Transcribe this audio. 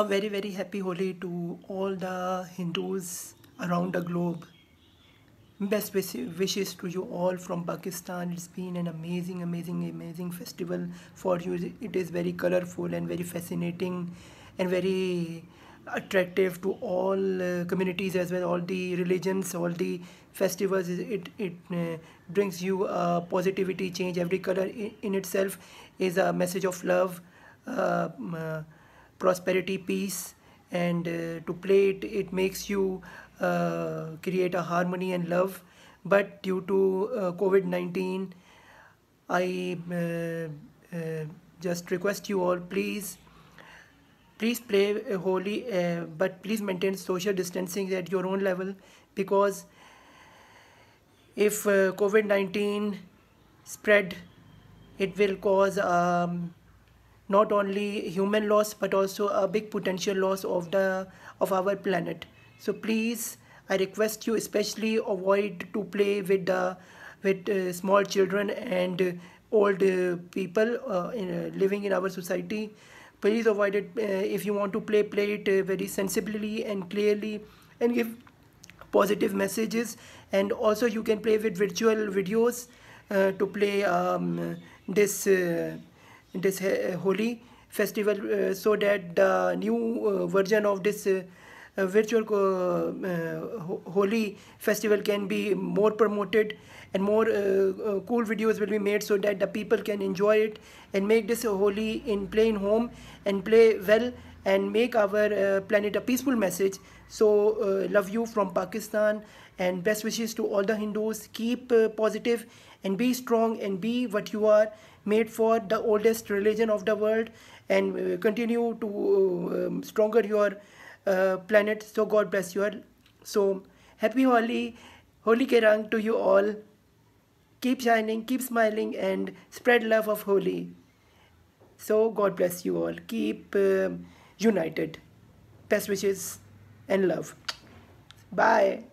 a very very happy Holi to all the Hindus around the globe. Best wishes to you all from Pakistan. It's been an amazing, amazing, amazing festival for you. It is very colorful and very fascinating and very attractive to all uh, communities as well all the religions all the festivals it it uh, brings you uh, positivity change every color in, in, itself is a message of love uh, uh, prosperity peace and uh, to play it it makes you uh, create a harmony and love but due to uh, covid-19 i uh, uh, just request you all please please play holy uh, but please maintain social distancing at your own level because if covid-19 spread it will cause um, not only human loss but also a big potential loss of the of our planet so please i request you especially avoid to play with the with uh, small children and old uh, people uh, in, uh, living in our society please avoid it uh, if you want to play play it uh, very sensibly and clearly and give positive messages and also you can play with virtual videos to play um, this this eh, eh, holy festival eh, so that the new version of this virtual holy festival can be more promoted and more cool videos will be made so that the people can enjoy it and make this holy in plain home and play well and make our uh, planet a peaceful message. So uh, love you from Pakistan and best wishes to all the Hindus. Keep uh, positive and be strong and be what you are made for the oldest religion of the world and continue to um, stronger your uh, planet. So God bless you all. So happy Holi, Holi ke rang to you all. Keep shining, keep smiling, and spread love of Holi. So God bless you all. Keep. Um, united. Best wishes and love. Bye.